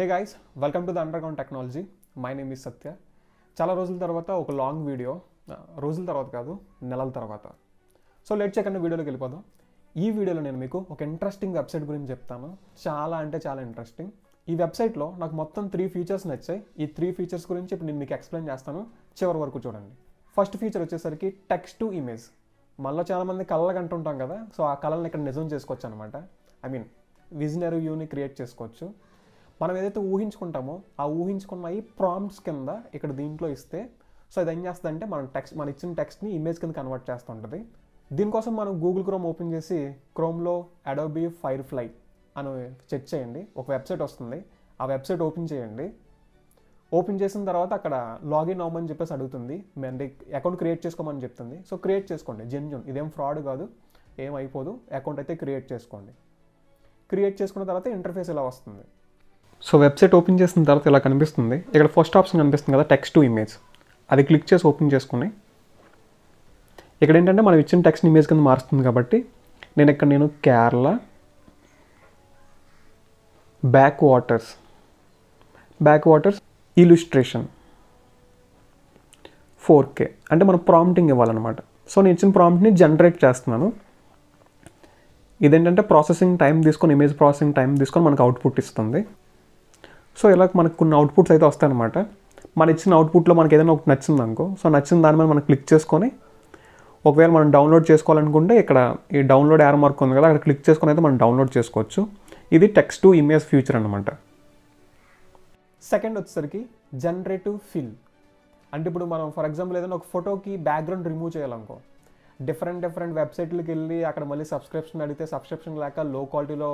hey guys welcome to the underground technology my name is Satya చాలా రోజుల తర్వాత ఒక లాంగ్ వీడియో రోజుల తర్వాత కాదు నెలల తర్వాత సో లెట్ చెక్ అన్న వీడియోలోకి వెళ్ళిపోదాం ఈ వీడియోలో నేను మీకు ఒక ఇంట్రెస్టింగ్ వెబ్సైట్ గురించి చెప్తాను చాలా అంటే చాలా ఇంట్రెస్టింగ్ ఈ వెబ్సైట్లో నాకు మొత్తం త్రీ ఫీచర్స్ నచ్చాయి ఈ త్రీ ఫీచర్స్ గురించి ఇప్పుడు నేను మీకు ఎక్స్ప్లెయిన్ చేస్తాను చివరి వరకు చూడండి ఫస్ట్ ఫీచర్ వచ్చేసరికి టెక్స్ట్ టు ఇమేజ్ మళ్ళీ చాలామంది కళలు అంటుంటాం కదా సో ఆ కళలను ఇక్కడ నిజం చేసుకోవచ్చు అనమాట ఐ మీన్ విజనరీ వ్యూని క్రియేట్ చేసుకోవచ్చు మనం ఏదైతే ఊహించుకుంటామో ఆ ఊహించుకున్నవి ప్రాంప్ట్స్ కింద ఇక్కడ దీంట్లో ఇస్తే సో ఇది ఏం అంటే మనం టెక్స్ట్ మన ఇచ్చిన టెక్స్ట్ని ఇమేజ్ కింద కన్వర్ట్ చేస్తుంటుంది దీనికోసం మనం గూగుల్ క్రోమ్ ఓపెన్ చేసి క్రోమ్లో అడోబీ ఫైర్ ఫ్లై అని చెక్ చేయండి ఒక వెబ్సైట్ వస్తుంది ఆ వెబ్సైట్ ఓపెన్ చేయండి ఓపెన్ చేసిన తర్వాత అక్కడ లాగిన్ అవ్వమని చెప్పేసి అడుగుతుంది అంటే అకౌంట్ క్రియేట్ చేసుకోమని చెప్తుంది సో క్రియేట్ చేసుకోండి జెన్యున్ ఇదేం ఫ్రాడ్ కాదు ఏం అయిపోదు అకౌంట్ అయితే క్రియేట్ చేసుకోండి క్రియేట్ చేసుకున్న తర్వాత ఇంటర్ఫేస్ ఇలా వస్తుంది సో వెబ్సైట్ ఓపెన్ చేసిన తర్వాత ఇలా కనిపిస్తుంది ఇక్కడ ఫస్ట్ ఆప్షన్ కనిపిస్తుంది కదా టెక్స్ట్ టు ఇమేజ్ అది క్లిక్ చేసి ఓపెన్ చేసుకుని ఇక్కడ ఏంటంటే మనం ఇచ్చిన టెక్స్ట్ ఇమేజ్ కింద మారుస్తుంది కాబట్టి నేను ఇక్కడ నేను Kerala backwaters backwaters illustration four K అంటే మనం ప్రాంప్టింగ్ ఇవ్వాలన్నమాట సో నేను ఇచ్చిన ప్రాంప్ట్ని జనరేట్ చేస్తున్నాను ఇదేంటంటే ప్రాసెసింగ్ టైం తీసుకొని ఇమేజ్ ప్రాసెసింగ్ టైం తీసుకొని మనకు అవుట్పుట్ ఇస్తుంది సో ఇలా మనకు కొన్ని అవుట్పుట్స్ అయితే వస్తాయన్నమాట మన ఇచ్చిన అవుట్పుట్లో మనకి ఏదైనా ఒకటి నచ్చింది అనుకో సో నచ్చిన దాని మీద మనం క్లిక్ చేసుకొని ఒకవేళ మనం డౌన్లోడ్ చేసుకోవాలనుకుంటే ఇక్కడ ఈ డౌన్లోడ్ యార్ మార్క్ ఉంది కదా అక్కడ క్లిక్ చేసుకొని అయితే మనం డౌన్లోడ్ చేసుకోవచ్చు ఇది టెక్స్ట్ టు ఇమేజ్ ఫ్యూచర్ అనమాట సెకండ్ వచ్చేసరికి జనరేటివ్ ఫిల్ అంటే ఇప్పుడు మనం ఫర్ ఎగ్జాంపుల్ ఏదైనా ఒక ఫోటోకి బ్యాక్గ్రౌండ్ రిమూవ్ చేయాలనుకో డిఫరెంట్ డిఫరెంట్ వెబ్సైట్లకి వెళ్ళి అక్కడ మళ్ళీ సబ్స్క్రిప్షన్ అడిగితే సబ్స్క్రిప్షన్ లేక లో క్వాలిటీలో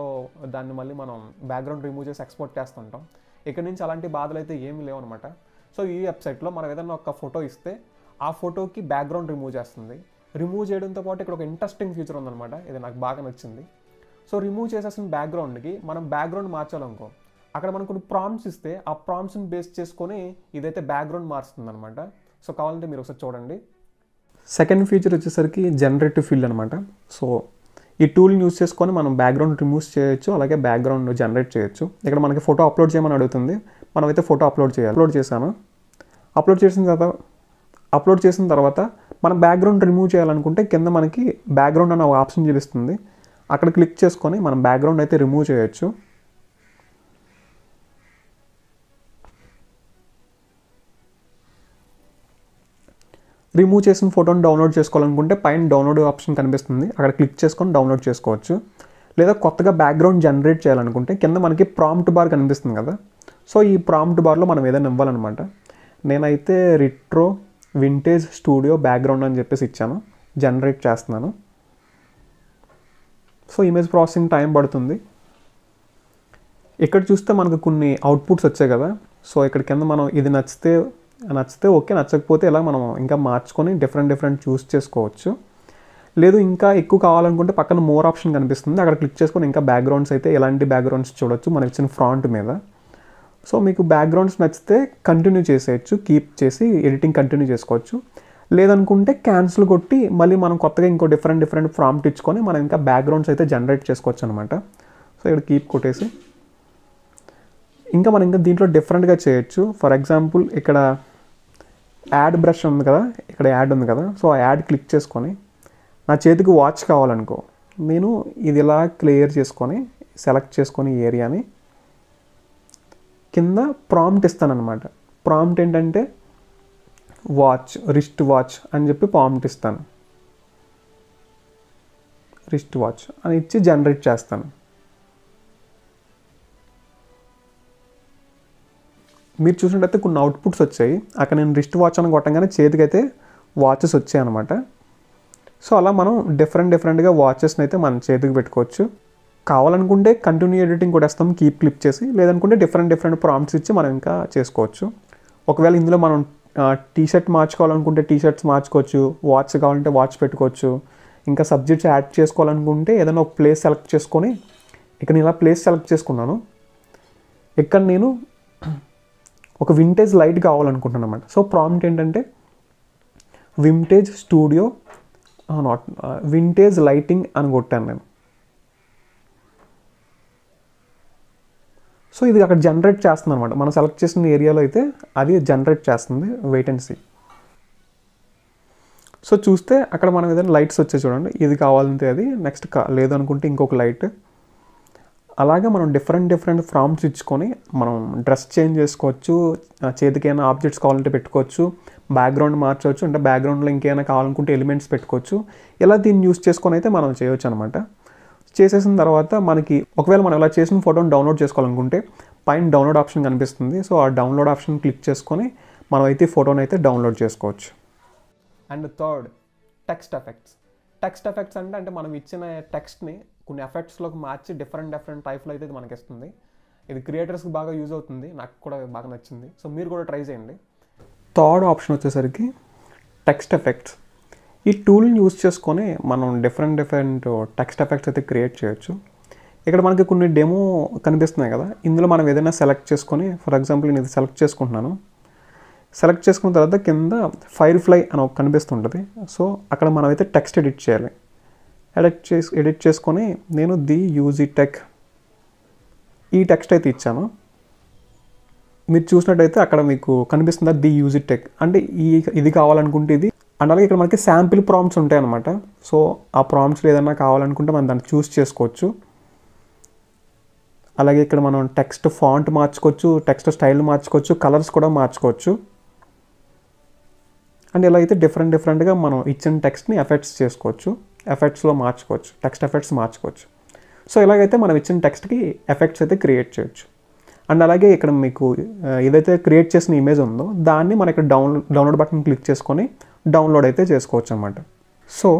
దాన్ని మళ్ళీ మనం బ్యాక్గ్రౌండ్ రిమూవ్ చేసి ఎక్స్పోర్ట్ చేస్తుంటాం ఇక్కడ నుంచి అలాంటి బాధలు అయితే ఏమీ లేవన్నమాట సో ఈ వెబ్సైట్లో మనం ఏదైనా ఒక ఫోటో ఇస్తే ఆ ఫోటోకి బ్యాక్గ్రౌండ్ రిమూవ్ చేస్తుంది రిమూవ్ చేయడంతో పాటు ఇక్కడ ఒక ఇంట్రెస్టింగ్ ఫీచర్ ఉందన్నమాట ఇది నాకు బాగా నచ్చింది సో రిమూవ్ చేసేసిన బ్యాక్గ్రౌండ్కి మనం బ్యాక్గ్రౌండ్ మార్చాలనుకో అక్కడ మనం కొన్ని ప్రామ్స్ ఇస్తే ఆ ప్రామ్స్ని బేస్ చేసుకొని ఇదైతే బ్యాక్గ్రౌండ్ మారుస్తుంది అనమాట సో కావాలంటే మీరు ఒకసారి చూడండి సెకండ్ ఫీచర్ వచ్చేసరికి జనరేటివ్ ఫీల్డ్ అనమాట సో ఈ టూల్ని యూస్ చేసుకొని మనం బ్యాక్గ్రౌండ్ రిమూవ్ చేయొచ్చు అలాగే బ్యాక్గ్రౌండ్ జనరేట్ చేయొచ్చు ఇక్కడ మనకి ఫోటో అప్లోడ్ చేయమని అడుగుతుంది మనమైతే ఫోటో అప్లోడ్ చేయాలి అప్లోడ్ చేశాను అప్లోడ్ చేసిన తర్వాత అప్లోడ్ చేసిన తర్వాత మనం బ్యాక్గ్రౌండ్ రిమూవ్ చేయాలనుకుంటే కింద మనకి బ్యాక్గ్రౌండ్ అనే ఆప్షన్ చూపిస్తుంది అక్కడ క్లిక్ చేసుకొని మనం బ్యాక్గ్రౌండ్ అయితే రిమూవ్ చేయొచ్చు రిమూవ్ చేసిన ఫోటోని డౌన్లోడ్ చేసుకోవాలనుకుంటే పైన డౌన్లోడ్ ఆప్షన్ కనిపిస్తుంది అక్కడ క్లిక్ చేసుకొని డౌన్లోడ్ చేసుకోవచ్చు లేదా కొత్తగా బ్యాక్గ్రౌండ్ జనరేట్ చేయాలనుకుంటే కింద మనకి ప్రాంప్ట్ బార్ కనిపిస్తుంది కదా సో ఈ ప్రాంప్ట్ బార్లో మనం ఏదైనా ఇవ్వాలన్నమాట నేనైతే రిట్రో వింటేజ్ స్టూడియో బ్యాక్గ్రౌండ్ అని చెప్పేసి ఇచ్చాను జనరేట్ చేస్తున్నాను సో ఇమేజ్ ప్రాసెసింగ్ టైం పడుతుంది ఇక్కడ చూస్తే మనకు కొన్ని అవుట్పుట్స్ వచ్చాయి కదా సో ఇక్కడ కింద మనం ఇది నచ్చితే నచ్చితే ఓకే నచ్చకపోతే ఇలా మనం ఇంకా మార్చుకొని డిఫరెంట్ డిఫరెంట్ చూస్ చేసుకోవచ్చు లేదు ఇంకా ఎక్కువ కావాలనుకుంటే పక్కన మోర్ ఆప్షన్ కనిపిస్తుంది అక్కడ క్లిక్ చేసుకొని ఇంకా బ్యాక్గ్రౌండ్స్ అయితే ఎలాంటి బ్యాక్గ్రౌండ్స్ చూడొచ్చు మనకి ఇచ్చిన ఫ్రాంట్ మీద సో మీకు బ్యాక్గ్రౌండ్స్ నచ్చితే కంటిన్యూ చేసేయచ్చు కీప్ చేసి ఎడిటింగ్ కంటిన్యూ చేసుకోవచ్చు లేదనుకుంటే క్యాన్సిల్ కొట్టి మళ్ళీ మనం కొత్తగా ఇంకో డిఫరెంట్ డిఫరెంట్ ప్రాంప్ట్ ఇచ్చుకొని మనం ఇంకా బ్యాక్గ్రౌండ్స్ అయితే జనరేట్ చేసుకోవచ్చు అనమాట సో ఇక్కడ కీప్ కొట్టేసి ఇంకా మనం ఇంకా దీంట్లో డిఫరెంట్గా చేయొచ్చు ఫర్ ఎగ్జాంపుల్ ఇక్కడ యాడ్ బ్రష్ ఉంది కదా ఇక్కడ యాడ్ ఉంది కదా సో ఆ యాడ్ క్లిక్ చేసుకొని నా చేతికి వాచ్ కావాలనుకో నేను ఇది ఇలా క్లియర్ చేసుకొని సెలెక్ట్ చేసుకొని ఏరియాని కింద ప్రాంప్ట్ ఇస్తానన్నమాట ప్రాంప్ట్ ఏంటంటే వాచ్ రిస్ట్ వాచ్ అని చెప్పి ప్రాంప్ట్ ఇస్తాను రిస్ట్ వాచ్ అని ఇచ్చి జనరేట్ చేస్తాను మీరు చూసినట్టయితే కొన్ని అవుట్పుట్స్ వచ్చాయి అక్కడ నేను రిస్ట్ వాచ్ అని కొట్టంగానే చేతికైతే వాచెస్ వచ్చాయి అనమాట సో అలా మనం డిఫరెంట్ డిఫరెంట్గా వాచెస్ని అయితే మనం చేతికి పెట్టుకోవచ్చు కావాలనుకుంటే కంటిన్యూ ఎడిటింగ్ కూడా వేస్తాం కీప్ క్లిప్ చేసి లేదనుకుంటే డిఫరెంట్ డిఫరెంట్ ప్రాంప్ట్స్ ఇచ్చి మనం ఇంకా చేసుకోవచ్చు ఒకవేళ ఇందులో మనం టీ షర్ట్ మార్చుకోవాలనుకుంటే టీ షర్ట్స్ మార్చుకోవచ్చు వాచ్ కావాలంటే వాచ్ పెట్టుకోవచ్చు ఇంకా సబ్జెక్ట్స్ యాడ్ చేసుకోవాలనుకుంటే ఏదైనా ఒక ప్లేస్ సెలెక్ట్ చేసుకొని ఇక్కడ నేను ఇలా ప్లేస్ సెలెక్ట్ చేసుకున్నాను ఇక్కడ నేను ఒక వింటేజ్ లైట్ కావాలనుకుంటున్నాను అనమాట సో ప్రాంప్ట్ ఏంటంటే vintage studio not vintage lighting అని కొట్టాను నేను సో ఇది అక్కడ జనరేట్ చేస్తుంది అనమాట మనం సెలెక్ట్ చేసిన ఏరియాలో అయితే అది జనరేట్ చేస్తుంది వేటెన్సీ సో చూస్తే అక్కడ మనం ఏదైనా లైట్స్ వచ్చాయి చూడండి ఇది కావాలంటే అది నెక్స్ట్ లేదు అనుకుంటే ఇంకొక లైట్ అలాగే మనం డిఫరెంట్ డిఫరెంట్ ఫ్రామ్స్ ఇచ్చుకొని మనం డ్రెస్ చేంజ్ చేసుకోవచ్చు చేతికైనా ఆబ్జెక్ట్స్ కావాలంటే పెట్టుకోవచ్చు బ్యాక్గ్రౌండ్ మార్చవచ్చు అంటే బ్యాక్గ్రౌండ్లో ఇంకేమైనా కావాలనుకుంటే ఎలిమెంట్స్ పెట్టుకోవచ్చు ఇలా దీన్ని యూస్ చేసుకొని అయితే మనం చేయొచ్చు అనమాట చేసేసిన తర్వాత మనకి ఒకవేళ మనం ఇలా చేసిన ఫోటోని డౌన్లోడ్ చేసుకోవాలనుకుంటే పైన డౌన్లోడ్ ఆప్షన్ కనిపిస్తుంది సో ఆ డౌన్లోడ్ ఆప్షన్ క్లిక్ చేసుకొని మనం అయితే ఫోటోని అయితే డౌన్లోడ్ చేసుకోవచ్చు and third text effects text effects అంటే అంటే మనం ఇచ్చిన టెక్స్ట్ని కొన్ని ఎఫెక్ట్స్లోకి మార్చి డిఫరెంట్ డిఫరెంట్ టైప్లో అయితే ఇది మనకి ఇస్తుంది ఇది క్రియేటర్స్కి బాగా యూజ్ అవుతుంది నాకు కూడా బాగా నచ్చింది సో మీరు కూడా ట్రై చేయండి థర్డ్ ఆప్షన్ వచ్చేసరికి టెక్స్ట్ ఎఫెక్ట్స్ ఈ టూల్ని యూజ్ చేసుకొని మనం డిఫరెంట్ డిఫరెంట్ టెక్స్ట్ ఎఫెక్ట్స్ అయితే క్రియేట్ చేయొచ్చు ఇక్కడ మనకి కొన్ని డెమో కనిపిస్తున్నాయి కదా ఇందులో మనం ఏదైనా సెలెక్ట్ చేసుకొని ఫర్ ఎగ్జాంపుల్ నేను ఇది సెలెక్ట్ చేసుకుంటున్నాను సెలెక్ట్ చేసుకున్న తర్వాత కింద ఫైర్ ఫ్లై అని ఒక కనిపిస్తుంటుంది సో అక్కడ మనం అయితే టెక్స్ట్ ఎడిట్ చేయాలి ఎడిట్ చేసి ఎడిట్ చేసుకొని నేను ది యూజీ టెక్ ఈ టెక్స్ట్ అయితే ఇచ్చాను మీరు చూసినట్టయితే అక్కడ మీకు కనిపిస్తుంది ది యూజీ టెక్ అంటే ఈ ఇది కావాలనుకుంటే ఇది అండ్ అలాగే ఇక్కడ మనకి శాంపిల్ ప్రామ్స్ ఉంటాయి అనమాట సో ఆ ప్రాంప్ట్స్లో ఏదైనా కావాలనుకుంటే మనం దాన్ని చూస్ చేసుకోవచ్చు అలాగే ఇక్కడ మనం టెక్స్ట్ ఫాంట్ మార్చుకోవచ్చు టెక్స్ట్ స్టైల్ మార్చుకోవచ్చు కలర్స్ కూడా మార్చుకోవచ్చు అండ్ ఇలా అయితే డిఫరెంట్ డిఫరెంట్గా మనం ఇచ్చిన టెక్స్ట్ని ఎఫెక్ట్స్ చేసుకోవచ్చు ఎఫెక్ట్స్లో మార్చుకోవచ్చు టెక్స్ట్ ఎఫెక్ట్స్ మార్చుకోవచ్చు సో ఇలాగైతే మనం ఇచ్చిన టెక్స్ట్కి ఎఫెక్ట్స్ అయితే క్రియేట్ చేయొచ్చు అండ్ అలాగే ఇక్కడ మీకు ఏదైతే క్రియేట్ చేసిన ఇమేజ్ ఉందో దాన్ని మనకి డౌన్ డౌన్లోడ్ బటన్ క్లిక్ చేసుకొని డౌన్లోడ్ అయితే చేసుకోవచ్చు అనమాట సో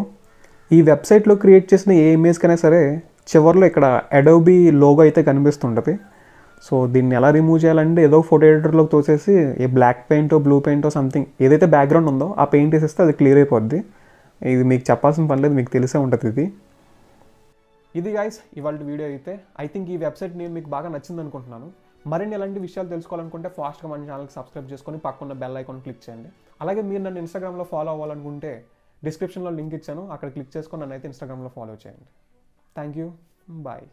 ఈ వెబ్సైట్లో క్రియేట్ చేసిన ఏ ఇమేజ్కైనా సరే చివరిలో ఇక్కడ అడోబీ లోగో అయితే కనిపిస్తుంటుంది సో దీన్ని ఎలా రిమూవ్ చేయాలంటే ఏదో ఫోటో ఎడిటర్లోకి తోసేసి ఏ బ్లాక్ పెయింటో బ్లూ పెయింటో సంథింగ్ ఏదైతే బ్యాక్గ్రౌండ్ ఉందో ఆ పెయింట్ వేసేస్తే అది క్లియర్ అయిపోద్ది ఇది మీకు చెప్పాల్సిన పని లేదు మీకు తెలిసే ఉంటుంది ఇది ఇది గాయస్ ఇవాళ వీడియో అయితే ఐ థింక్ ఈ వెబ్సైట్ నేను మీకు బాగా నచ్చింది అనుకుంటున్నాను మరిన్ని ఎలాంటి విషయాలు తెలుసుకోవాలనుకుంటే ఫాస్ట్గా మన ఛానల్కి సబ్స్క్రైబ్ చేసుకొని పక్కన బెల్ ఐకాన్ క్లిక్ చేయండి అలాగే మీరు నన్ను ఇన్స్టాగ్రామ్లో ఫాలో అవ్వాలనుకుంటే డిస్క్రిప్షన్లో లింక్ ఇచ్చాను అక్కడ క్లిక్ చేసుకొని నన్ను అయితే ఇన్స్టాగ్రామ్లో ఫాలో చేయండి థ్యాంక్ యూ బాయ్